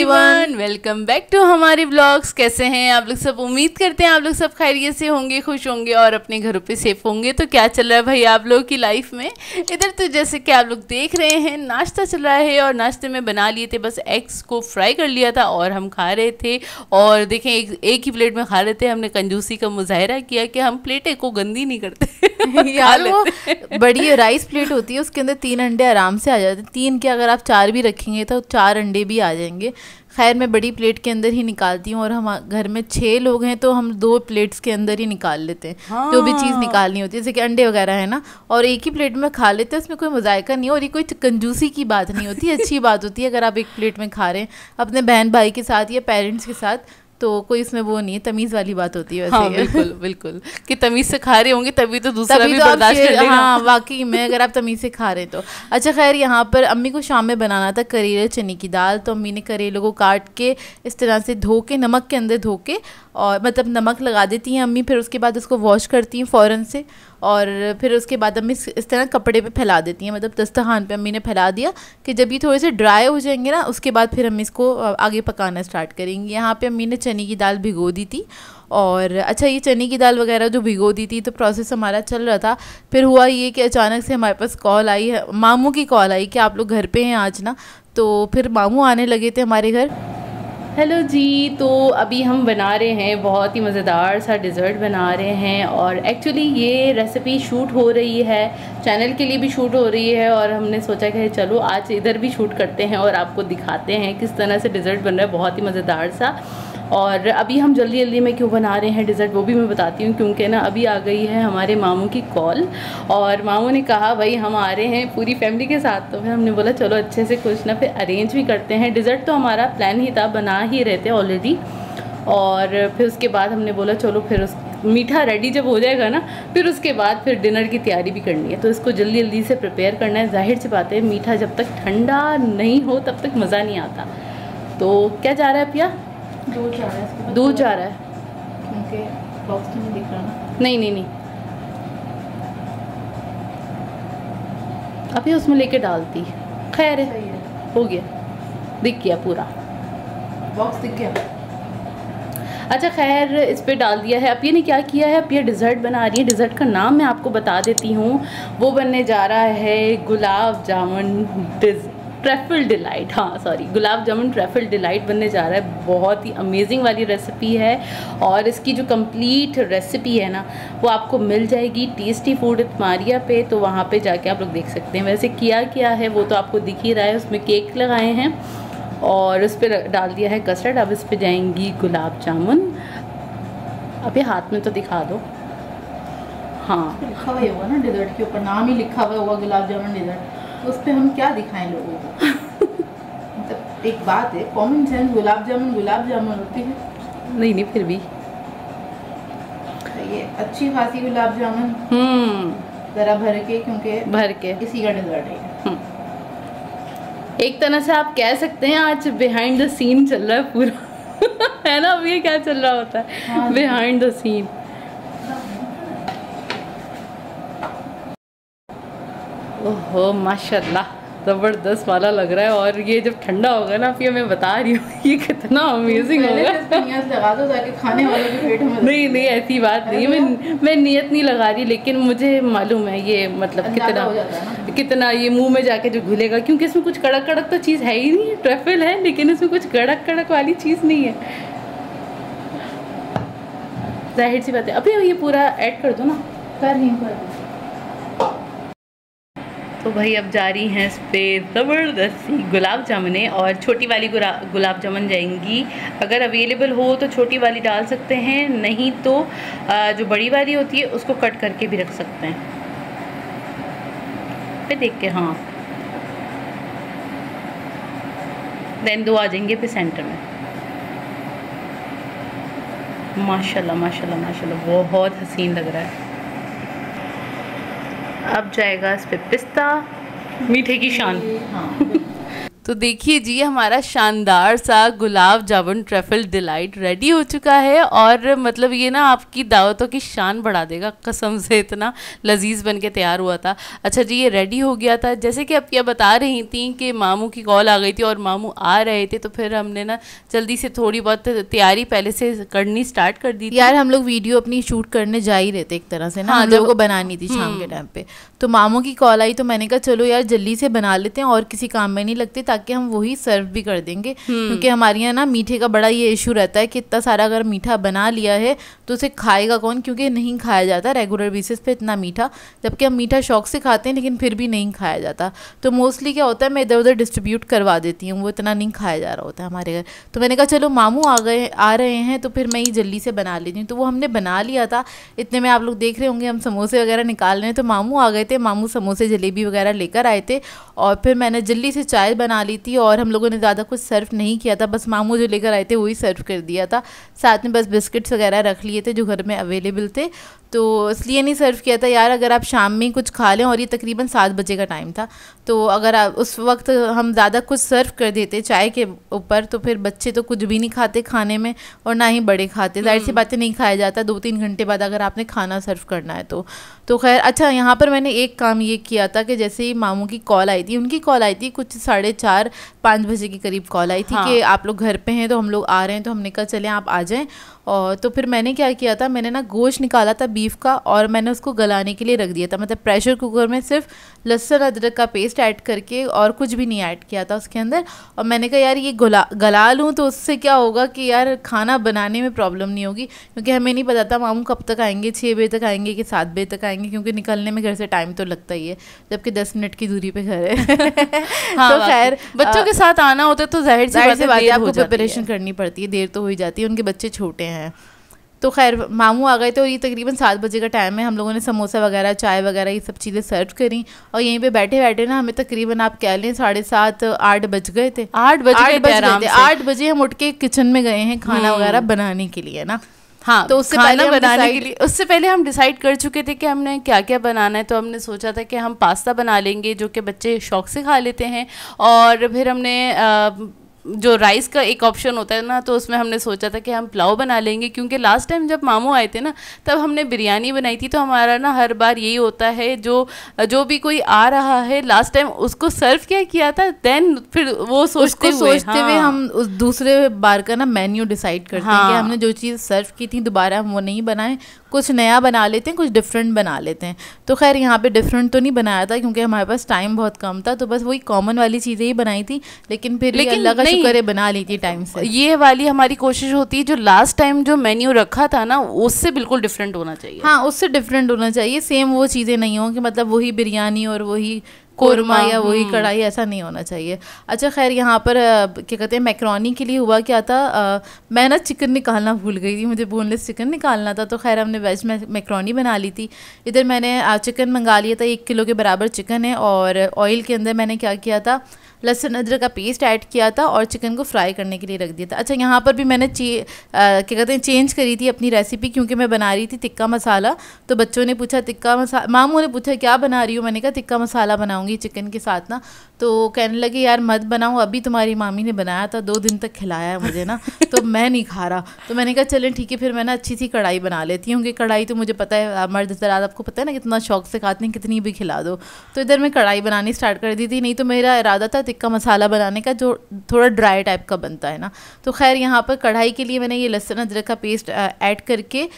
Everyone welcome back to हमारे blogs कैसे हैं आप लोग सब उम्मीद करते हैं आप लोग सब खैरियत से होंगे खुश होंगे और अपने घरों पे सेफ होंगे तो क्या चल रहा है भाई आप लोगों की लाइफ में इधर तो जैसे कि आप लोग देख रहे हैं नाश्ता चल रहा है और नाश्ते में बना लिए थे बस एग्स को फ्राई कर लिया था और हम खा रहे थे और देखें एक, एक ही प्लेट में खा रहे थे हमने कंजूसी का मुजाहरा किया कि हम प्लेटें को गंदी नहीं करते बड़ी राइस प्लेट होती है उसके अंदर तीन अंडे आराम से आ जाते हैं तीन के अगर आप चार भी रखेंगे तो चार अंडे भी आ जाएंगे खैर मैं बड़ी प्लेट के अंदर ही निकालती हूँ और हम घर में छः लोग हैं तो हम दो प्लेट्स के अंदर ही निकाल लेते हैं हाँ। जो भी चीज़ हाँ। निकालनी होती है जैसे कि अंडे वगैरह है ना और एक ही प्लेट में खा लेते हैं उसमें कोई मजायका नहीं और ये कोई कंजूसी की बात नहीं होती अच्छी बात होती है अगर आप एक प्लेट में खा रहे हैं अपने बहन भाई के साथ या पेरेंट्स के साथ तो कोई इसमें वो नहीं है तमीज़ वाली बात होती है हाँ, वैसे हाँ, बिल्कुल बिल्कुल कि तमीज़ से खा रहे होंगे तभी तो दूसरा तभी भी तो बर्दाश्त कर लेगा हाँ वाकई में अगर आप तमीज़ से खा रहे तो अच्छा खैर यहाँ पर अम्मी को शाम में बनाना था करेले चने की दाल तो अम्मी ने करेलों को काट के इस तरह से धो के नमक के अंदर धो के और मतलब नमक लगा देती हैं अम्मी फिर उसके बाद उसको वॉश करती हैं फ़ौरन से और फिर उसके बाद अम्मी इस तरह कपड़े पे फैला देती हैं मतलब दस्तखान पे अम्मी ने फैला दिया कि जब ये थोड़े से ड्राई हो जाएंगे ना उसके बाद फिर हम इसको आगे पकाना स्टार्ट करेंगे यहाँ पे अम्मी ने चने की दाल भिगो दी थी और अच्छा ये चने की दाल वगैरह जो भिगो दी थी तो प्रोसेस हमारा चल रहा था फिर हुआ ये कि अचानक से हमारे पास कॉल आई है मामू की कॉल आई कि आप लोग घर पर हैं आज ना तो फिर मामू आने लगे थे हमारे घर हेलो जी तो अभी हम बना रहे हैं बहुत ही मज़ेदार सा डिज़र्ट बना रहे हैं और एक्चुअली ये रेसिपी शूट हो रही है चैनल के लिए भी शूट हो रही है और हमने सोचा कि चलो आज इधर भी शूट करते हैं और आपको दिखाते हैं किस तरह से डिज़र्ट बन रहा है बहुत ही मज़ेदार सा और अभी हम जल्दी जल्दी में क्यों बना रहे हैं डिज़र्ट वो भी मैं बताती हूँ क्योंकि ना अभी आ गई है हमारे मामू की कॉल और मामू ने कहा भाई हम आ रहे हैं पूरी फैमिली के साथ तो फिर हमने बोला चलो अच्छे से कुछ ना फिर अरेंज भी करते हैं डिज़र्ट तो हमारा प्लान ही था बना ही रहते थे ऑलरेडी और फिर उसके बाद हमने बोला चलो फिर उस मीठा रेडी जब हो जाएगा ना फिर उसके बाद फिर डिनर की तैयारी भी करनी है तो इसको जल्दी जल्दी से प्रिपेयर करना है जाहिर सी बात है मीठा जब तक ठंडा नहीं हो तब तक मज़ा नहीं आता तो क्या जा रहा है पिया दूर जा रहा है जा रहा है क्योंकि बॉक्स तो दिख रहा ना नहीं नहीं नहीं अभी उसमें लेके डालती खैर है हो गया दिख गया पूरा बॉक्स दिख गया अच्छा खैर इस पर डाल दिया है अब ये ने क्या किया है अब ये डिज़र्ट बना रही है डिज़र्ट का नाम मैं आपको बता देती हूँ वो बनने जा रहा है गुलाब जामुन डिज ट्रैफल डिलाइट हाँ sorry gulab jamun trifle delight बनने जा रहा है बहुत ही अमेजिंग वाली रेसिपी है और इसकी जो कंप्लीट रेसिपी है ना वो आपको मिल जाएगी टेस्टी फूड मारिया पे तो वहाँ पे जाके आप लोग देख सकते हैं वैसे किया क्या है वो तो आपको दिख ही रहा है उसमें केक लगाए हैं और उस पर डाल दिया है कस्टर्ड अब इस पर जाएंगी गुलाब जामुन अभी हाथ में तो दिखा दो हाँ लिखा हुआ होगा ना डिजर्ट के ऊपर नाम ही लिखा हुआ होगा गुलाब जामुन डिजर्ट उस पर हम क्या दिखाएं लोगों को मतलब एक बात है कॉमन सेंस गुलाब जामुन गुलाब जामुन होती है नहीं नहीं फिर भी तो ये अच्छी खासी गुलाब जामुन हम्म ज़रा भर के क्योंकि भर के इसी का डिजर्ट है हम्म। एक तरह से आप कह सकते हैं आज बिहाइंड द सीन चल रहा है पूरा है ना अब ये क्या चल रहा होता है बिहाइंड द सीन ओहो माशाल्लाह ज़बरदस्त वाला लग रहा है और ये जब ठंडा होगा ना फिर मैं बता रही हूँ ये कितना अमेजिंग होगा लगा दो ताकि खाने के पेट में नहीं नहीं ऐसी बात नहीं तो मैं मैं नियत नहीं लगा रही लेकिन मुझे मालूम है ये मतलब कितना कितना ये मुंह में जाके जो घुलेगा क्योंकि इसमें कुछ कड़क कड़क तो चीज़ है ही नहीं ट्रफल है लेकिन इसमें कुछ कड़क कड़क वाली चीज़ नहीं है जाहिर सी बात है अभी ये पूरा ऐड कर दो ना कर रही हूँ तो भाई अब जा रही हैं इस पर ज़बरदस्ती गुलाब जामुने और छोटी वाली गुलाब जामुन जाएंगी अगर अवेलेबल हो तो छोटी वाली डाल सकते हैं नहीं तो जो बड़ी वाली होती है उसको कट करके भी रख सकते हैं फिर देख के हाँ देन दो आ जाएंगे फिर सेंटर में माशाल्लाह माशाल्लाह माशाल्लाह बहुत हसीन लग रहा है अब जाएगा इस पर पिस्ता मीठे की शान हाँ तो देखिए जी हमारा शानदार सा gulab jamun trifle delight ready हो चुका है और मतलब ये ना आपकी दावतों की शान बढ़ा देगा कसम से इतना लजीज बन के तैयार हुआ था अच्छा जी ये रेडी हो गया था जैसे कि आप क्या बता रही थी कि मामू की कॉल आ गई थी और मामू आ रहे थे तो फिर हमने ना जल्दी से थोड़ी बहुत तैयारी पहले से करनी स्टार्ट कर दी यार हम लोग वीडियो अपनी शूट करने जा ही रहे थे एक तरह से ना हाँ, को बनानी थी शाम हम्म। के टाइम पे तो मामू की कॉल आई तो मैंने कहा चलो यार जल्दी से बना लेते हैं और किसी काम में नहीं लगते ताकि आके हम वही सर्व भी कर देंगे हम्म। क्योंकि हमारे यहाँ ना मीठे का बड़ा ये इशू रहता है कि इतना सारा अगर मीठा बना लिया है तो उसे खाएगा कौन क्योंकि नहीं खाया जाता रेगुलर बेसिस पे इतना मीठा जबकि हम मीठा शौक से खाते हैं लेकिन फिर भी नहीं खाया जाता तो मोस्टली क्या होता है मैं इधर उधर डिस्ट्रीब्यूट करवा देती हूँ वो इतना नहीं खाया जा रहा होता है हमारे घर तो मैंने कहा चलो मामू आ गए आ रहे हैं तो फिर मैं ही जल्दी से बना लेती हूँ तो वो हमने बना लिया था इतने में आप लोग देख रहे होंगे हम समोसे वगैरह निकाल रहे हैं तो मामू आ गए थे मामू समोसे जलेबी वगैरह लेकर आए थे और फिर मैंने जल्दी से चाय बना बना ली थी और हम लोगों ने ज़्यादा कुछ सर्व नहीं किया था बस मामू जो लेकर आए थे वही सर्व कर दिया था साथ में बस बिस्किट्स वगैरह रख लिए थे जो घर में अवेलेबल थे तो इसलिए नहीं सर्व किया था यार अगर आप शाम में कुछ खा लें और ये तकरीबन सात बजे का टाइम था तो अगर आप उस वक्त हम ज़्यादा कुछ सर्व कर देते चाय के ऊपर तो फिर बच्चे तो कुछ भी नहीं खाते खाने में और ना ही बड़े खाते जाहिर सी हम्म। बातें नहीं खाया जाता दो तीन घंटे बाद अगर आपने खाना सर्व करना है तो तो खैर अच्छा यहाँ पर मैंने एक काम ये किया था कि जैसे ही मामू की कॉल आई थी उनकी कॉल आई थी कुछ साढ़े चार पाँच बजे के करीब कॉल आई थी हाँ। कि आप लोग घर पे हैं तो हम लोग आ रहे हैं तो हमने कहा चले आप आ जाएं और तो फिर मैंने क्या किया था मैंने ना गोश्त निकाला था बीफ का और मैंने उसको गलाने के लिए रख दिया था मतलब प्रेशर कुकर में सिर्फ लहसुन अदरक का पेस्ट ऐड करके और कुछ भी नहीं ऐड किया था उसके अंदर और मैंने कहा यार ये गला गला लूँ तो उससे क्या होगा कि यार खाना बनाने में प्रॉब्लम नहीं होगी क्योंकि हमें नहीं पता था मामू कब तक आएंगे छः बजे तक आएंगे कि सात बजे तक आएंगे क्योंकि निकलने में घर से टाइम तो लगता ही है जबकि दस मिनट की दूरी पर घर है हाँ, तो खैर बच्चों के साथ आना होता है तो जाहिर सी बात है आपको प्रिपरेशन करनी पड़ती है देर तो हो ही जाती है उनके बच्चे छोटे हैं तो खैर मामू आ गए थे और ये तकरीबन सात बजे का टाइम है हम लोगों ने समोसा वगैरह चाय वगैरह ये सब चीज़ें सर्व करी और यहीं पे बैठे बैठे ना हमें तकरीबन आप कह लें साढ़े सात आठ बज गए थे आठ बज गए आठ बजे हम उठ के किचन में गए हैं खाना हम्म। वगैरह बनाने के लिए ना हाँ तो उससे पहले बनाने के लिए उससे पहले हम डिसाइड कर चुके थे कि हमने क्या क्या बनाना है तो हमने सोचा था कि हम पास्ता बना लेंगे जो कि बच्चे शौक से खा लेते हैं और फिर हमने जो राइस का एक ऑप्शन होता है ना तो उसमें हमने सोचा था कि हम पुलाव बना लेंगे क्योंकि लास्ट टाइम जब मामू आए थे ना तब हमने बिरयानी बनाई थी तो हमारा ना हर बार यही होता है जो जो भी कोई आ रहा है लास्ट टाइम उसको सर्व क्या किया था देन फिर वो सोचते हुए, सोचते हुए हाँ। हम उस दूसरे बार का ना मेन्यू डिसाइड करते हाँ। हैं कि हाँ। हमने जो चीज़ सर्व की थी दोबारा हम वो नहीं बनाए कुछ नया बना लेते हैं कुछ डिफरेंट बना लेते हैं तो खैर यहाँ पे डिफरेंट तो नहीं बनाया था क्योंकि हमारे पास टाइम बहुत कम था तो बस वही कॉमन वाली चीज़ें ही बनाई थी लेकिन फिर लेकिन अल्लाह का शुक्र है बना ली थी टाइम से ये वाली हमारी कोशिश होती है जो लास्ट टाइम जो मेन्यू रखा था ना उससे बिल्कुल डिफरेंट होना चाहिए हाँ उससे डिफरेंट होना चाहिए सेम वो चीज़ें नहीं हों कि मतलब वही बिरयानी और वही कोरमा या वही हम्म। कढ़ाई ऐसा नहीं होना चाहिए अच्छा खैर यहाँ पर क्या कहते हैं मैक्रोनी के लिए हुआ क्या था आ, मैं ना चिकन निकालना भूल गई थी मुझे बोनलेस चिकन निकालना था तो खैर हमने वेज मैक्रोनी बना ली थी इधर मैंने चिकन मंगा लिया था एक किलो के बराबर चिकन है और ऑयल के अंदर मैंने क्या किया था लहसुन अदरक का पेस्ट ऐड किया था और चिकन को फ्राई करने के लिए रख दिया था अच्छा यहाँ पर भी मैंने चे क्या कहते हैं चेंज करी थी अपनी रेसिपी क्योंकि मैं बना रही थी टिक्का मसाला तो बच्चों ने पूछा टिक्का मसाला मामू ने पूछा क्या बना रही हूँ मैंने कहा टिक्का मसाला बनाऊँगी चिकन के साथ ना तो कहने लगे यार मत बनाओ अभी तुम्हारी मामी ने बनाया था दो दिन तक खिलाया है मुझे ना तो मैं नहीं खा रहा तो मैंने कहा चलें ठीक है फिर मैं ना अच्छी सी कढ़ाई बना लेती हूँ कि कढ़ाई तो मुझे पता है मर्द दराज आपको पता है ना कितना शौक से खाते हैं कितनी भी खिला दो तो इधर मैं कढ़ाई बनानी स्टार्ट कर दी थी नहीं तो मेरा इरादा था टिक्का मसाला बनाने का जो थोड़ा ड्राई टाइप का बनता है ना तो खैर यहाँ पर कढ़ाई के लिए मैंने ये लहसुन अदरक का पेस्ट ऐड करके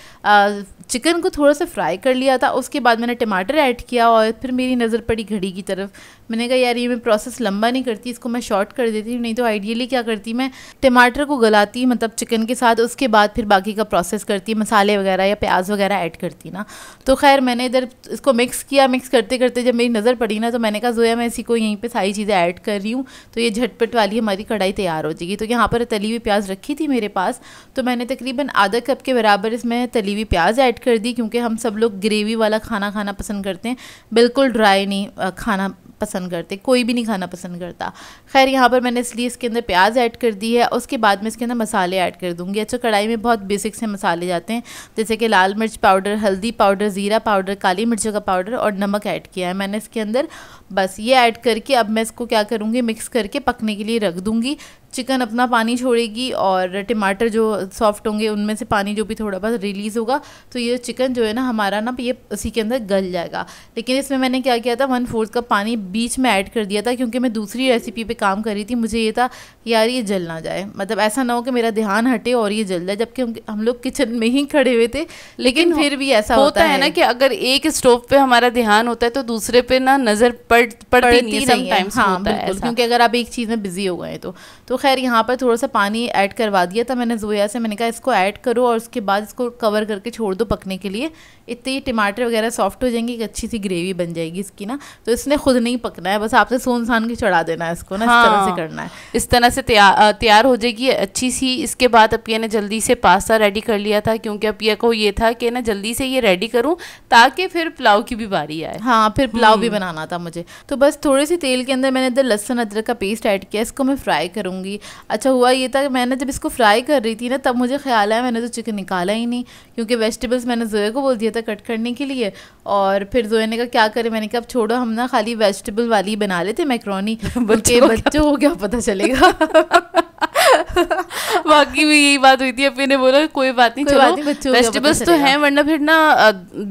चिकन को थोड़ा सा फ्राई कर लिया था उसके बाद मैंने टमाटर ऐड किया और फिर मेरी नज़र पड़ी घड़ी की तरफ मैंने कहा यार ये मैं प्रोसेस लंबा नहीं करती इसको मैं शॉर्ट कर देती हूँ नहीं तो आइडियली क्या करती मैं टमाटर को गलाती मतलब चिकन के साथ उसके बाद फिर बाकी का प्रोसेस करती मसाले वगैरह या प्याज वगैरह ऐड करती ना तो खैर मैंने इधर इसको मिक्स किया मिक्स करते करते जब मेरी नज़र पड़ी ना तो मैंने कहा जोया मैं इसी को यहीं पर सारी चीज़ें ऐड कर रही हूँ तो ये झटपट वाली हमारी कढ़ाई तैयार हो जाएगी तो यहाँ पर तली हुई प्याज रखी थी मेरे पास तो मैंने तकरीबन आधा कप के बराबर इसमें तली हुई प्याज ऐड कर दी क्योंकि हम सब लोग ग्रेवी वाला खाना खाना पसंद करते हैं बिल्कुल ड्राई नहीं खाना पसंद करते कोई भी नहीं खाना पसंद करता खैर यहाँ पर मैंने इसलिए इसके अंदर प्याज ऐड कर दी है उसके बाद मैं इसके अंदर मसाले ऐड कर दूँगी अच्छा कढ़ाई में बहुत बेसिक से मसाले जाते हैं जैसे कि लाल मिर्च पाउडर हल्दी पाउडर ज़ीरा पाउडर काली मिर्चों का पाउडर और नमक ऐड किया है मैंने इसके अंदर बस ये ऐड करके अब मैं इसको क्या करूँगी होंगे मिक्स करके पकने के लिए रख दूंगी चिकन अपना पानी छोड़ेगी और टमाटर जो सॉफ्ट होंगे उनमें से पानी जो भी थोड़ा बहुत रिलीज़ होगा तो ये चिकन जो है ना हमारा ना ये उसी के अंदर गल जाएगा लेकिन इसमें मैंने क्या किया था वन फोर्थ कप पानी बीच में ऐड कर दिया था क्योंकि मैं दूसरी रेसिपी पे काम कर रही थी मुझे ये था यार ये जल ना जाए मतलब ऐसा ना हो कि मेरा ध्यान हटे और ये जल जाए जबकि हम हम लोग किचन में ही खड़े हुए थे लेकिन फिर भी ऐसा होता, होता है ना कि अगर एक स्टोव पे हमारा ध्यान होता है तो दूसरे पे ना नज़र पड़ पड़ती नहीं है हाँ क्योंकि अगर आप एक चीज़ में बिजी हो गए तो, तो खैर यहाँ पर थोड़ा सा पानी ऐड करवा दिया था मैंने जोया से मैंने कहा इसको ऐड करो और उसके बाद इसको कवर करके छोड़ दो पकने के लिए इतने ही टमाटर वगैरह सॉफ्ट हो जाएंगे एक अच्छी सी ग्रेवी बन जाएगी इसकी ना तो इसने खुद नहीं पकना है बस आपने सोन सान के चढ़ा देना है इसको ना हाँ, इस तरह से हाँ। करना है इस तरह से तैयार तैयार हो जाएगी अच्छी सी इसके बाद अपिया ने जल्दी से पास्ता रेडी कर लिया था क्योंकि अपिया को ये था कि ना जल्दी से ये रेडी करूँ ताकि फिर पुलाव की भी बारी आए हाँ फिर पुलाव भी हम्म। बनाना था मुझे तो बस थोड़े से तेल के अंदर मैंने इधर लहसुन अदरक का पेस्ट ऐड किया इसको मैं फ्राई करूँगी थी अच्छा हुआ ये था कि मैंने जब इसको फ्राई कर रही थी ना तब मुझे ख्याल आया मैंने तो चिकन निकाला ही नहीं क्योंकि वेजिटेबल्स मैंने जोए को बोल दिया था कट करने के लिए और फिर जोए ने कहा क्या करें मैंने कहा अब छोड़ो हम ना खाली वेजिटेबल वाली बना लेते मैक्रोनी बल्कि बच्चों को क्या पता चलेगा बाकी भी यही बात हुई थी अपने ने बोला कोई बात नहीं कोई चलो वेजिटेबल्स तो, तो हैं वरना फिर ना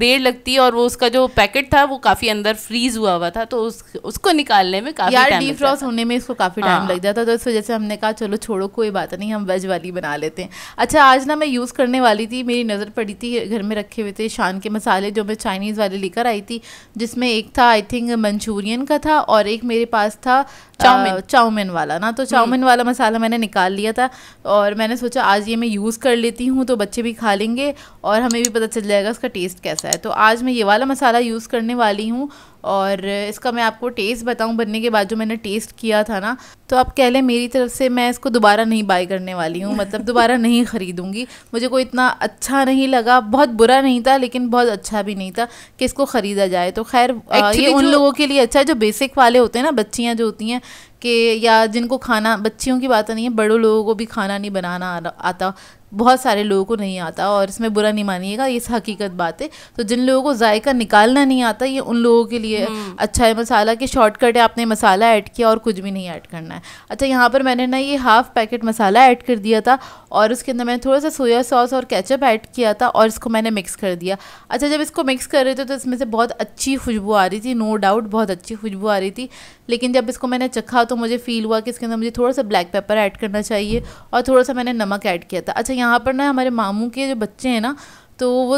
देर लगती है और वो उसका जो पैकेट था वो काफी अंदर फ्रीज हुआ हुआ था तो उस, उसको निकालने में काफी यार फ्रॉस्ट होने में इसको काफी टाइम हाँ। लग जाता तो इस वजह से हमने कहा चलो छोड़ो कोई बात नहीं हम वेज वाली बना लेते हैं अच्छा आज ना मैं यूज करने वाली थी मेरी नजर पड़ी थी घर में रखे हुए थे शान के मसाले जो मैं चाइनीज वाले लेकर आई थी जिसमें एक था आई थिंक मंचूरियन का था और एक मेरे पास था चाउमिन चाउमिन वाला ना तो चाउमिन हम्म। वाला मसाला मैंने निकाल लिया दिया था और मैंने सोचा आज ये मैं यूज़ कर लेती हूँ तो बच्चे भी खा लेंगे और हमें भी पता चल जाएगा उसका टेस्ट कैसा है तो आज मैं ये वाला मसाला यूज़ करने वाली हूँ और इसका मैं आपको टेस्ट बताऊं बनने के बाद जो मैंने टेस्ट किया था ना तो आप कह लें मेरी तरफ से मैं इसको दोबारा नहीं बाय करने वाली हूँ मतलब दोबारा नहीं ख़रीदूँगी मुझे कोई इतना अच्छा नहीं लगा बहुत बुरा नहीं था लेकिन बहुत अच्छा भी नहीं था कि इसको ख़रीदा जाए तो खैर ये उन लोगों के लिए अच्छा है जो बेसिक वाले होते हैं ना बच्चियाँ जो होती हैं कि या जिनको खाना बच्चियों की बात नहीं है बड़ों लोगों को भी खाना नहीं बनाना आता बहुत सारे लोगों को नहीं आता और इसमें बुरा नहीं मानिएगा ये हकीकत बात है तो जिन लोगों को जायका निकालना नहीं आता ये उन लोगों के लिए हम्म। अच्छा है मसाला कि शॉर्टकट है आपने मसाला ऐड किया और कुछ भी नहीं ऐड करना है अच्छा यहाँ पर मैंने ना ये हाफ़ पैकेट मसाला ऐड कर दिया था और उसके अंदर मैंने थोड़ा सा सोया सॉस और कैचअप ऐड किया था और इसको मैंने मिक्स कर दिया अच्छा जब इसको मिक्स कर रहे थे तो इसमें से बहुत अच्छी खुशबू आ रही थी नो डाउट बहुत अच्छी खुशबू आ रही थी लेकिन जब इसको मैंने चखा तो मुझे फील हुआ कि इसके अंदर मुझे थोड़ा सा ब्लैक पेपर ऐड करना चाहिए और थोड़ा सा मैंने नमक ऐड किया था अच्छा यहाँ पर ना हमारे मामू के जो बच्चे हैं ना तो वो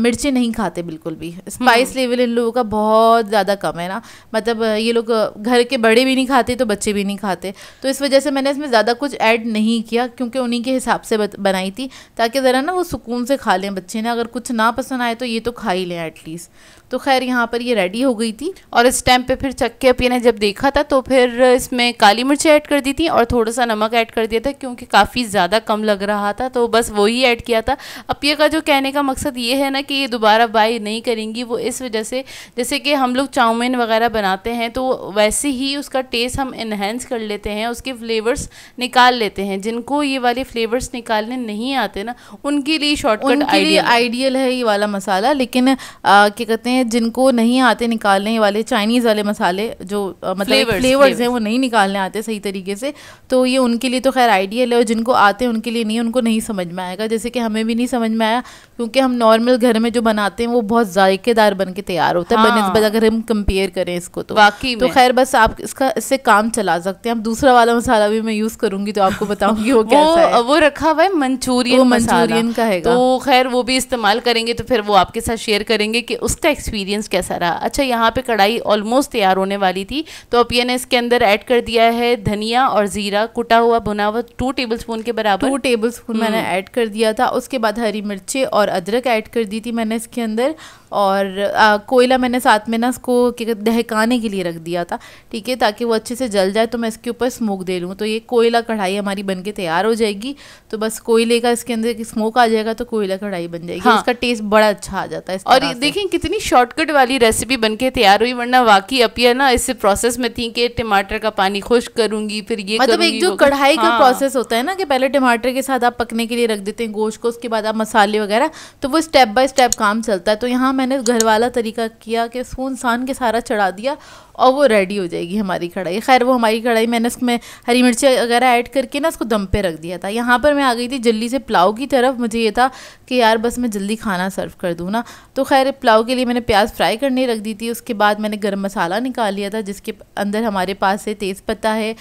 मिर्ची नहीं खाते बिल्कुल भी स्पाइस हम्म। लेवल इन लोगों का बहुत ज़्यादा कम है ना मतलब ये लोग घर के बड़े भी नहीं खाते तो बच्चे भी नहीं खाते तो इस वजह से मैंने इसमें ज़्यादा कुछ ऐड नहीं किया क्योंकि उन्हीं के हिसाब से बनाई थी ताकि ज़रा ना वो सुकून से खा लें बच्चे ने अगर कुछ ना पसंद आए तो ये तो खा ही लें एटलीस्ट तो खैर यहाँ पर ये रेडी हो गई थी और इस टाइम पे फिर चक्के अपी ने जब देखा था तो फिर इसमें काली मिर्च ऐड कर दी थी और थोड़ा सा नमक ऐड कर दिया था क्योंकि काफ़ी ज़्यादा कम लग रहा था तो बस वही ऐड किया था अपिया का जो कहना कहने का मकसद ये है ना कि ये दोबारा बाई नहीं करेंगी वो इस वजह से जैसे कि हम लोग चाउमीन वगैरह बनाते हैं तो वैसे ही उसका टेस्ट हम इन्हेंस कर लेते हैं उसके फ्लेवर्स निकाल लेते हैं जिनको ये वाले फ्लेवर्स निकालने नहीं आते ना उनके लिए शॉर्टकट आइडियल आइडियल है ये वाला मसाला लेकिन क्या कहते हैं जिनको नहीं आते निकालने वाले चाइनीज़ वाले मसाले जो आ, मतलब फ्लेवर्स हैं वो नहीं निकालने आते सही तरीके से तो ये उनके लिए तो खैर आइडियल है और जिनको आते हैं उनके लिए नहीं उनको नहीं समझ में आएगा जैसे कि हमें भी नहीं समझ में आया क्योंकि हम नॉर्मल घर में जो बनाते हैं वो बहुत जायकेदार बन के तैयार होता है बन हाँ। अगर हम कंपेयर करें इसको तो बाकी तो खैर बस आप इसका इससे काम चला सकते हैं अब दूसरा वाला मसाला भी मैं यूज़ करूंगी तो आपको बताऊंगी वो कैसा है वो रखा हुआ है मंचूरियन मंचूरियन का है तो खैर वो भी इस्तेमाल करेंगे तो फिर वो आपके साथ शेयर करेंगे कि उसका एक्सपीरियंस कैसा रहा अच्छा यहाँ पे कढ़ाई ऑलमोस्ट तैयार होने वाली थी तो अब ने इसके अंदर एड कर दिया है धनिया और जीरा कुटा हुआ बुना हुआ टू टेबल स्पून के बराबर टू टेबल स्पून मैंने ऐड हम्म। कर दिया था उसके बाद हरी मिर्ची और और अदरक ऐड कर दी थी मैंने इसके अंदर और आ, कोयला मैंने साथ में ना इसको दहकाने के लिए रख दिया था ठीक है ताकि वो अच्छे से जल जाए तो मैं इसके ऊपर स्मोक दे लूँ तो ये कोयला कढ़ाई हमारी बन के तैयार हो जाएगी तो बस कोयले का इसके अंदर स्मोक आ जाएगा तो कोयला कढ़ाई बन जाएगी हाँ। इसका टेस्ट बड़ा अच्छा आ जाता है और देखिए कितनी शॉर्टकट वाली रेसिपी बन के तैयार हुई वरना वाकई अपिया ना इस प्रोसेस में थी कि टमाटर का पानी खुश करूंगी फिर ये मतलब एक जो कढ़ाई का प्रोसेस हाँ। होता है ना कि पहले टमाटर के साथ आप पकने के लिए रख देते हैं गोश्त को उसके बाद आप मसाले वगैरह तो वो स्टेप बाय स्टेप काम चलता है तो यहाँ मैं मैंने घर वाला तरीका किया कि उसको सान के सारा चढ़ा दिया और वो रेडी हो जाएगी हमारी कढ़ाई खैर वो हमारी कढ़ाई मैंने उसमें हरी मिर्ची वगैरह ऐड करके ना उसको दम पे रख दिया था यहाँ पर मैं आ गई थी जल्दी से पुलाव की तरफ मुझे ये था कि यार बस मैं जल्दी खाना सर्व कर दूँ ना तो खैर पुलाव के लिए मैंने प्याज फ्राई करने रख दी थी उसके बाद मैंने गर्म मसाला निकाल लिया था जिसके अंदर हमारे पास से तेज़ है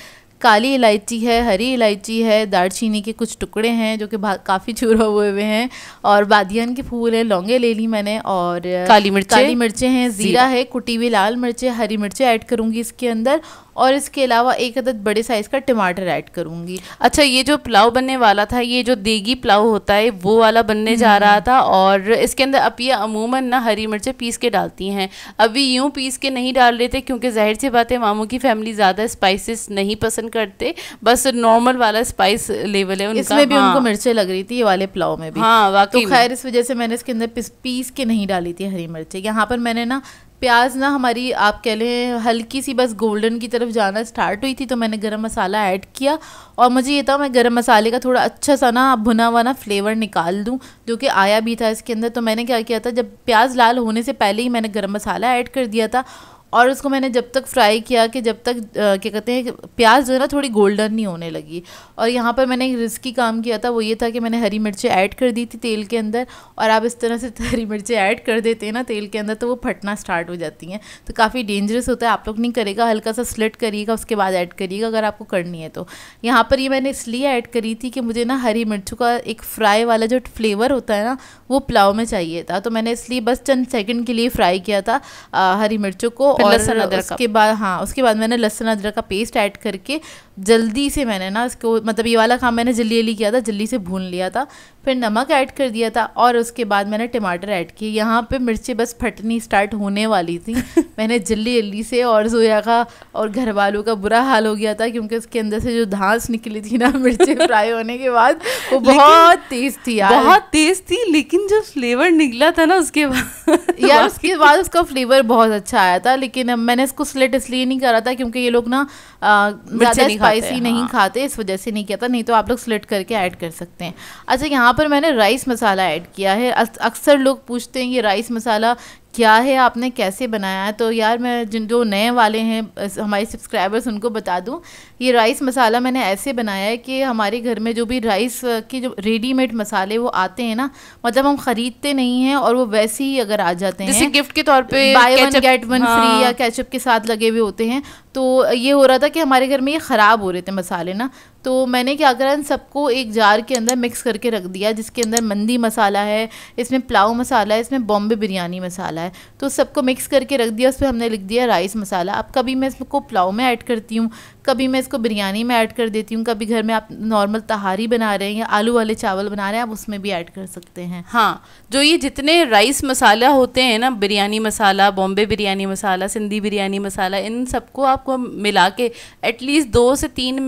काली इलायची है हरी इलायची है दालचीनी के कुछ टुकड़े हैं जो कि काफ़ी चूरा हुए हुए हैं और बादियन के फूल है लौंगे ले ली मैंने और काली मिर्च काली मिर्चें हैं ज़ीरा है कुटी हुई लाल मिर्चें हरी मिर्चें ऐड करूँगी इसके अंदर और इसके अलावा एक अदद बड़े साइज़ का टमाटर ऐड करूँगी अच्छा ये जो पुलाव बनने वाला था ये जो देगी पुलाव होता है वो वाला बनने जा हम्म। रहा था और इसके अंदर अब ये अमूमन ना हरी मिर्चें पीस के डालती हैं अभी यूँ पीस के नहीं डाल रहे थे क्योंकि जाहिर सी बात है मामू की फैमिली ज़्यादा स्पाइसिस नहीं पसंद करते बस नॉर्मल वाला स्पाइस लेवल है उनका इसमें भी हाँ। उनको मिर्चें लग रही थी ये वाले पुलाव में भी हाँ वाकई तो खैर इस वजह से मैंने इसके अंदर पीस के नहीं डाली थी हरी मिर्चें यहाँ पर मैंने ना प्याज ना हमारी आप कह लें हल्की सी बस गोल्डन की तरफ जाना स्टार्ट हुई थी तो मैंने गरम मसाला ऐड किया और मुझे ये था मैं गरम मसाले का थोड़ा अच्छा सा ना भुना हुआ ना फ्लेवर निकाल दूँ जो कि आया भी था इसके अंदर तो मैंने क्या किया था जब प्याज लाल होने से पहले ही मैंने गरम मसाला ऐड कर दिया था और उसको मैंने जब तक फ्राई किया कि जब तक क्या कहते हैं प्याज जो है ना थोड़ी गोल्डन नहीं होने लगी और यहाँ पर मैंने एक रिस्की काम किया था वो ये था कि मैंने हरी मिर्चें ऐड कर दी थी तेल के अंदर और आप इस तरह से हरी मिर्चें ऐड कर देते हैं ना तेल के अंदर तो वो फटना स्टार्ट हो जाती हैं तो काफ़ी डेंजरस होता है आप लोग नहीं करेगा हल्का सा स्लेट करिएगा उसके बाद ऐड करिएगा अगर आपको करनी है तो यहाँ पर ये मैंने इसलिए ऐड करी थी कि मुझे ना हरी मिर्चों का एक फ्राई वाला जो फ्लेवर होता है ना वो पुलाव में चाहिए था तो मैंने इसलिए बस चंद सेकेंड के लिए फ्राई किया था हरी मिर्चों को लसन अदरक उसके बाद हाँ उसके बाद मैंने लहसुन अदरक का पेस्ट ऐड करके जल्दी से मैंने ना इसको मतलब ये वाला काम मैंने जल्दी जल्दी किया था जल्दी से भून लिया था फिर नमक ऐड कर दिया था और उसके बाद मैंने टमाटर ऐड किए यहाँ पे मिर्ची बस फटनी स्टार्ट होने वाली थी मैंने जल्दी जल्दी से और जोया का और घर वालों का बुरा हाल हो गया था क्योंकि उसके अंदर से जो धांस निकली थी ना मिर्ची फ्राई होने के बाद वो बहुत तेज़ थी यार बहुत तेज़ थी लेकिन जो फ्लेवर निकला था ना उसके बाद यार उसके बाद उसका फ्लेवर बहुत अच्छा आया था लेकिन मैंने इसको स्लेट इसलिए नहीं करा था क्योंकि ये लोग ना ज़्यादा स्पाइसी नहीं हाँ। खाते इस वजह से नहीं किया था नहीं तो आप लोग स्लेट करके ऐड कर सकते हैं अच्छा यहाँ यहाँ पर मैंने राइस मसाला ऐड किया है अक्सर लोग पूछते हैं ये राइस मसाला क्या है आपने कैसे बनाया है तो यार मैं जिन जो नए वाले हैं हमारे सब्सक्राइबर्स उनको बता दूं ये राइस मसाला मैंने ऐसे बनाया है कि हमारे घर में जो भी राइस के जो रेडीमेड मसाले वो आते हैं ना मतलब हम ख़रीदते नहीं हैं और वो वैसे ही अगर आ जाते हैं गिफ्ट के तौर पर buy one get one free या कैचअप के साथ लगे हुए होते हैं तो ये हो रहा था कि हमारे घर में ये ख़राब हो रहे थे मसाले ना तो मैंने क्या करा इन सबको एक जार के अंदर मिक्स करके रख दिया जिसके अंदर मंदी मसाला है इसमें पुलाव मसाला है इसमें बॉम्बे बिरयानी मसाला है है तो सबको मिक्स करके रख दिया उस पर हमने लिख दिया राइस मसाला अब कभी मैं इसको पुलाव में ऐड करती हूँ कभी मैं इसको बिरयानी में ऐड कर देती हूँ कभी घर में आप नॉर्मल तहारी बना रहे हैं या आलू वाले चावल बना रहे हैं आप उसमें भी ऐड कर सकते हैं हाँ जो ये जितने राइस मसाला होते हैं ना बिरयानी मसाला बॉम्बे बिरयानी मसाला सिंधी बिरयानी मसाला इन सबको आपको मिला के एटलीस्ट दो से तीन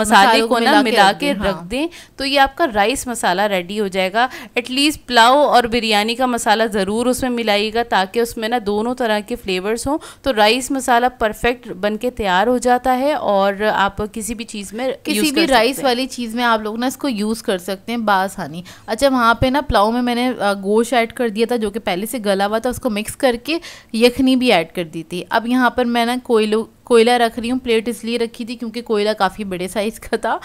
मसाले को ना मिला के रख हाँ। दें तो ये आपका राइस मसाला रेडी हो जाएगा एटलीस्ट पुलाव और बिरयानी का मसाला ज़रूर उसमें मिलाइएगा ताकि उसमें ना दोनों तरह के फ्लेवर्स हों तो राइस मसाला परफेक्ट बन के तैयार हो जाता है और और आप किसी भी चीज़ में किसी भी राइस वाली चीज़ में आप लोग ना इसको यूज़ कर सकते हैं बासानी अच्छा वहाँ पे ना पुलाव में मैंने गोश ऐड कर दिया था जो कि पहले से गला हुआ था उसको मिक्स करके यखनी भी ऐड कर दी थी अब यहाँ पर मैं ना कोई लोग कोयला रख रही हूँ प्लेट इसलिए रखी थी क्योंकि कोयला काफ़ी बड़े साइज़ का था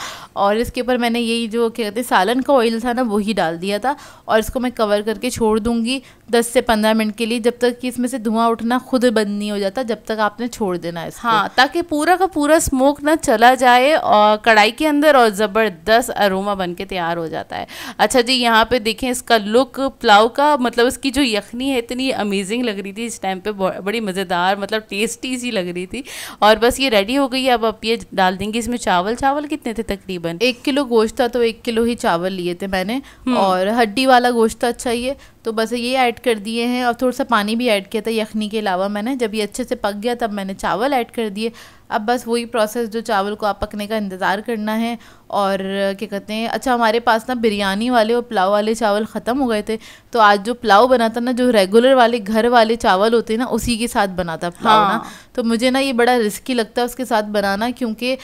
और इसके ऊपर मैंने यही जो क्या कहते हैं सालन का ऑयल था ना वही डाल दिया था और इसको मैं कवर करके छोड़ दूँगी दस से पंद्रह मिनट के लिए जब तक कि इसमें से धुआं उठना खुद बंद नहीं हो जाता जब तक आपने छोड़ देना है हाँ ताकि पूरा का पूरा स्मोक ना चला जाए और कढ़ाई के अंदर और ज़बरदस्त अरोमा बन के तैयार हो जाता है अच्छा जी यहाँ पर देखें इसका लुक पुलाव का मतलब इसकी जो यखनी है इतनी अमेजिंग लग रही थी इस टाइम पर बड़ी मज़ेदार मतलब टेस्टी सी लग रही थी और बस ये रेडी हो गई है अब आप ये डाल देंगे इसमें चावल चावल कितने थे तकरीबन एक किलो गोश्त था तो एक किलो ही चावल लिए थे मैंने हम्म। और हड्डी वाला गोश्त था अच्छा ये तो बस ये ऐड कर दिए हैं और थोड़ा सा पानी भी ऐड किया था यखनी के अलावा मैंने जब ये अच्छे से पक गया तब मैंने चावल ऐड कर दिए अब बस वही प्रोसेस जो चावल को आप पकने का इंतज़ार करना है और क्या कहते हैं अच्छा हमारे पास ना बिरयानी वाले और पुलाव वाले चावल ख़त्म हो गए थे तो आज जो पुलाव बना था ना जो रेगुलर वाले घर वाले चावल होते हैं ना उसी के साथ बना था पुलाव हाँ। ना तो मुझे ना ये बड़ा रिस्की लगता है उसके साथ बनाना क्योंकि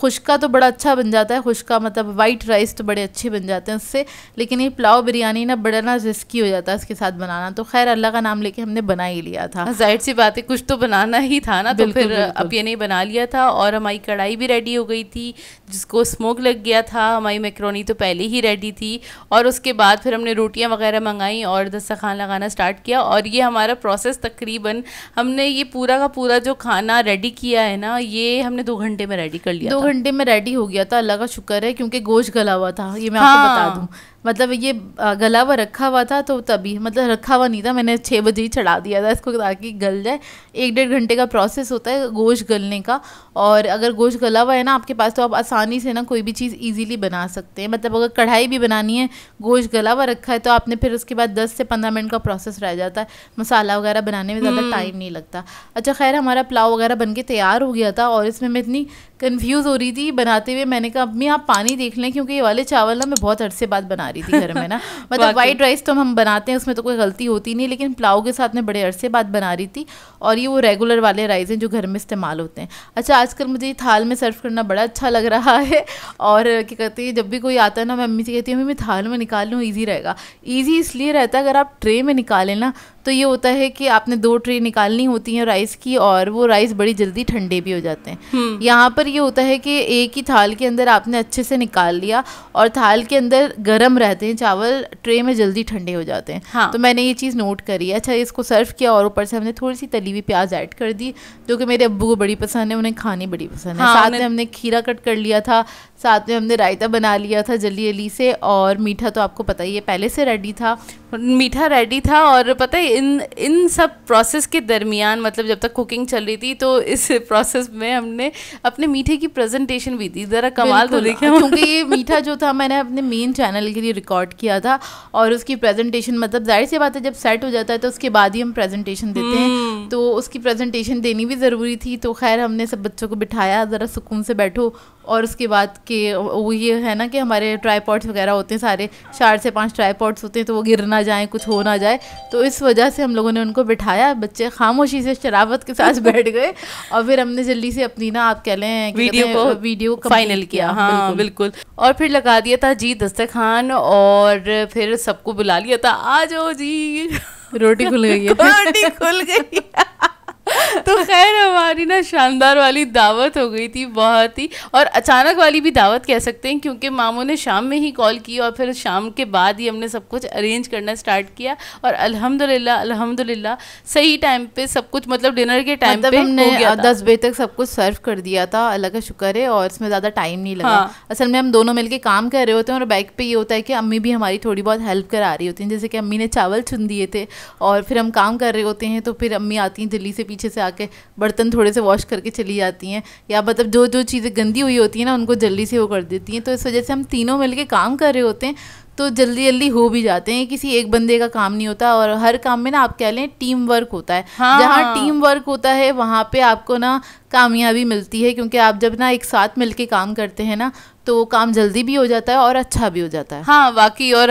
खुशका तो बड़ा अच्छा बन जाता है खुशका मतलब वाइट राइस तो बड़े अच्छे बन जाते हैं उससे लेकिन ये पुलाव बिरयानी ना बड़ा ना रिस्की हो जाता जाता इसके साथ बनाना तो खैर अल्लाह का नाम लेके हमने बना ही लिया था जाहिर सी बात है कुछ तो बनाना ही था ना तो बिल्कुल, तो फिर अब ये नहीं बना लिया था और हमारी कढ़ाई भी रेडी हो गई थी जिसको स्मोक लग गया था हमारी मैक्रोनी तो पहले ही रेडी थी और उसके बाद फिर हमने रोटियाँ वगैरह मंगाई और दस्तरखान लगाना स्टार्ट किया और ये हमारा प्रोसेस तकरीबन हमने ये पूरा का पूरा जो खाना रेडी किया है ना ये हमने दो घंटे में रेडी कर लिया दो घंटे में रेडी हो गया था अल्लाह का शुक्र है क्योंकि गोश गला हुआ था ये मैं आपको हाँ। बता दूँ मतलब ये गला हुआ रखा हुआ था तो तभी मतलब रखा हुआ नहीं था मैंने छः बजे ही चढ़ा दिया था इसको ताकि गल जाए एक डेढ़ घंटे का प्रोसेस होता है गोश्त गलने का और अगर गोश्त गला हुआ है ना आपके पास तो आप आसानी से ना कोई भी चीज़ ईजिली बना सकते हैं मतलब अगर कढ़ाई भी बनानी है गोश्त गला हुआ रखा है तो आपने फिर उसके बाद दस से पंद्रह मिनट का प्रोसेस रह जाता है मसाला वगैरह बनाने में ज़्यादा टाइम हम्म। नहीं लगता अच्छा खैर हमारा पुलाव वगैरह बन के तैयार हो गया था और इसमें मैं इतनी कंफ्यूज हो रही थी बनाते हुए मैंने कहा अम्मी आप पानी देख लें क्योंकि ये वाले चावल ना मैं बहुत अरसे बाद बना रही थी घर में ना मतलब वाइट राइस तो हम बनाते हैं उसमें तो कोई गलती होती नहीं लेकिन पुलाव के साथ मैं बड़े अरसे बाद बना रही थी और ये वो रेगुलर वाले राइस हैं जो घर में इस्तेमाल होते हैं अच्छा आजकल मुझे थाल में सर्व करना बड़ा अच्छा लग रहा है और क्या कहते हैं जब भी कोई आता है ना मैं अम्मी से कहती हूँ मैं थाल में निकाल लूँ ईजी रहेगा ईजी इसलिए रहता है अगर आप ट्रे में निकालें ना तो ये होता है कि आपने दो ट्रे निकालनी होती हैं राइस की और वो राइस बड़ी जल्दी ठंडे भी हो जाते हैं हम्म। यहाँ पर ये होता है कि एक ही थाल के अंदर आपने अच्छे से निकाल लिया और थाल के अंदर गर्म रहते हैं चावल ट्रे में जल्दी ठंडे हो जाते हैं हाँ। तो मैंने ये चीज़ नोट करी अच्छा इसको सर्व किया और ऊपर से हमने थोड़ी सी तली हुई प्याज ऐड कर दी जो कि मेरे अब्बू को बड़ी पसंद है उन्हें खानी बड़ी पसंद है हाँ, साथ में हमने खीरा कट कर लिया था साथ में हमने रायता बना लिया था जल्दी जल्दी से और मीठा तो आपको पता ही है पहले से रेडी था मीठा रेडी था और पता है इन इन सब प्रोसेस के दरमियान मतलब जब तक कुकिंग चल रही थी तो इस प्रोसेस में हमने अपने मीठे की प्रेजेंटेशन भी थी ज़रा कमाल तो देखा क्योंकि ये मीठा जो था मैंने अपने मेन चैनल के लिए रिकॉर्ड किया था और उसकी प्रेजेंटेशन मतलब जाहिर सी बात है जब सेट हो जाता है तो उसके बाद ही हम प्रेजेंटेशन देते हैं हम्म। तो उसकी प्रेजेंटेशन देनी भी ज़रूरी थी तो खैर हमने सब बच्चों को बिठाया ज़रा सुकून से बैठो और उसके बाद के वो ये है ना कि हमारे ट्राईपॉड्स वगैरह होते हैं सारे चार से पांच ट्राईपॉड्स होते हैं तो वो गिर ना जाए कुछ हो ना जाए तो इस वजह से हम लोगों ने उनको बिठाया बच्चे खामोशी से शराबत के साथ बैठ गए और फिर हमने जल्दी से अपनी ना आप कह लें कि वीडियो को वीडियो फाइनल किया हाँ बिल्कुल और फिर लगा दिया था जी दस्तक खान और फिर सबको बुला लिया था आ जाओ जी रोटी खुल गई रोटी खुल गई तो खैर हमारी ना शानदार वाली दावत हो गई थी बहुत ही और अचानक वाली भी दावत कह सकते हैं क्योंकि मामू ने शाम में ही कॉल की और फिर शाम के बाद ही हमने सब कुछ अरेंज करना स्टार्ट किया और अल्हम्दुलिल्लाह अल्हम्दुलिल्लाह सही टाइम पे सब कुछ मतलब डिनर के टाइम मतलब पे हमने हो गया दस बजे तक सब कुछ सर्व कर दिया था अल्लाह का शुक्र है और इसमें ज़्यादा टाइम नहीं लगा हाँ। असल में हम दोनों मिल काम कर रहे होते हैं और बाइक पे ये होता है कि अम्मी भी हमारी थोड़ी बहुत हेल्प करा रही होती हैं जैसे कि अम्मी ने चावल चुन दिए थे और फिर हम काम कर रहे होते हैं तो फिर अम्मी आती हैं दिल्ली से पीछे से आकर के बर्तन थोड़े से वॉश करके चली जाती हैं या मतलब जो जो चीज़ें गंदी हुई होती हैं ना उनको जल्दी से वो कर देती हैं तो इस वजह से हम तीनों मिलके काम कर रहे होते हैं तो जल्दी जल्दी हो भी जाते हैं किसी एक बंदे का काम नहीं होता और हर काम में ना आप कह लें टीम वर्क होता है हाँ।, हाँ। जहाँ टीम वर्क होता है वहाँ पे आपको ना कामयाबी मिलती है क्योंकि आप जब ना एक साथ मिलके काम करते हैं ना तो काम जल्दी भी हो जाता है और अच्छा भी हो जाता है हाँ वाकई और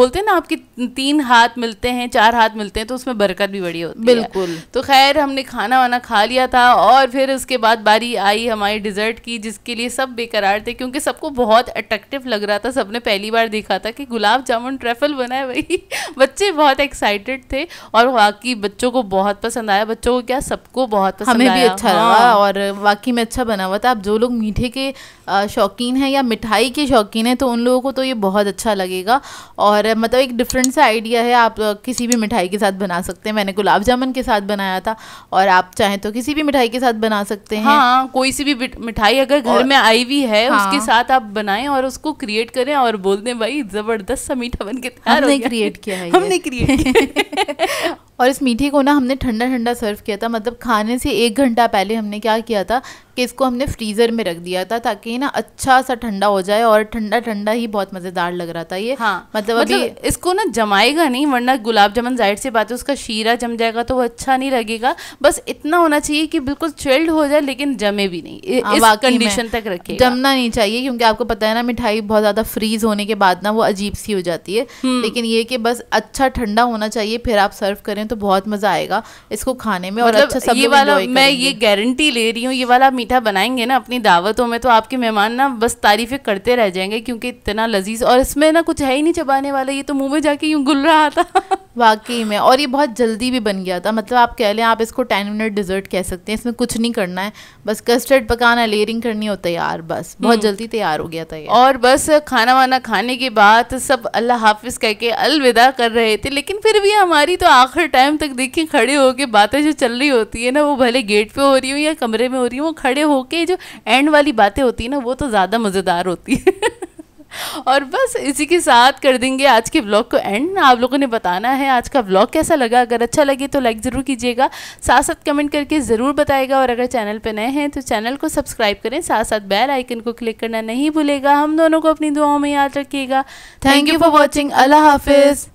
बोलते हैं ना आपके तीन हाथ मिलते हैं चार हाथ मिलते हैं तो उसमें बरकत भी बड़ी होती बिल्कुल है। तो खैर हमने खाना वाना खा लिया था और फिर उसके बाद बारी आई हमारी डिज़र्ट की जिसके लिए सब बेकरार थे क्योंकि सबको बहुत अट्रैक्टिव लग रहा था सबने पहली बार देखा था कि गुलाब जामुन ट्रैफल बना है भाई बच्चे बहुत एक्साइटेड थे और वाकई बच्चों को बहुत पसंद आया बच्चों को क्या सबको बहुत पसंद हमें भी अच्छा लगा हाँ। और वाकई में अच्छा बना हुआ था आप जो लोग मीठे के शौकीन हैं या मिठाई के शौकीन हैं तो उन लोगों को तो ये बहुत अच्छा लगेगा और मतलब एक डिफरेंट सा आइडिया है आप किसी भी मिठाई के साथ बना सकते हैं मैंने गुलाब जामुन के साथ बनाया था और आप चाहें तो किसी भी मिठाई के साथ बना सकते हैं हाँ कोई सी भी मिठाई अगर घर में आई हुई है हाँ, उसके साथ आप बनाएं और उसको क्रिएट करें और बोल दें भाई जबरदस्त सा मीठा बन के हमने क्रिएट किया है हमने क्रिएट और इस मीठे को ना हमने ठंडा ठंडा सर्व किया था मतलब खाने से एक घंटा पहले हमने क्या किया था कि इसको हमने फ्रीज़र में रख दिया था ताकि ना अच्छा सा ठंडा हो जाए और ठंडा ठंडा ही बहुत मज़ेदार लग रहा था ये हाँ मतलब, मतलब अभी इसको ना जमाएगा नहीं वरना गुलाब जामुन जाहिर सी बात है उसका शीरा जम जाएगा तो वो अच्छा नहीं लगेगा बस इतना होना चाहिए कि बिल्कुल चिल्ड हो जाए लेकिन जमे भी नहीं हाँ, कंडीशन तक रखे जमना नहीं चाहिए क्योंकि आपको पता है ना मिठाई बहुत ज़्यादा फ्रीज होने के बाद ना वो अजीब सी हो जाती है हम्म। लेकिन ये कि बस अच्छा ठंडा होना चाहिए फिर आप सर्व करें तो तो बहुत मज़ा आएगा इसको खाने में और मतलब अच्छा सब ये वाला मैं ये गारंटी ले रही हूँ ये वाला मीठा बनाएंगे ना अपनी दावतों में तो आपके मेहमान ना बस तारीफ़ें करते रह जाएंगे क्योंकि इतना लजीज और इसमें ना कुछ है ही नहीं चबाने वाला ये तो मुंह में जाके यूँ गुल रहा था वाकई में और ये बहुत जल्दी भी बन गया था मतलब आप कह लें आप इसको टेन मिनट डिज़र्ट कह सकते हैं इसमें कुछ नहीं करना है बस कस्टर्ड पकाना लेयरिंग करनी होता तैयार यार बस बहुत हम्म। जल्दी तैयार हो गया था ये और बस खाना वाना खाने के बाद सब अल्लाह हाफिज़ कह के अलविदा कर रहे थे लेकिन फिर भी हमारी तो आखिर टाइम तक देखिए खड़े होके बातें जो चल रही होती है ना वो भले गेट पर हो रही हो या कमरे में हो रही हो वो खड़े होके जो एंड वाली बातें होती है ना वो तो ज़्यादा मज़ेदार होती है और बस इसी के साथ कर देंगे आज के ब्लॉग को एंड आप लोगों ने बताना है आज का ब्लॉग कैसा लगा अगर अच्छा लगे तो लाइक ज़रूर कीजिएगा साथ साथ कमेंट करके ज़रूर बताएगा और अगर चैनल पर नए हैं तो चैनल को सब्सक्राइब करें साथ साथ बेल आइकन को क्लिक करना नहीं भूलेगा हम दोनों को अपनी दुआओं में याद रखिएगा थैंक यू फॉर वॉचिंग अल्लाह हाफिज़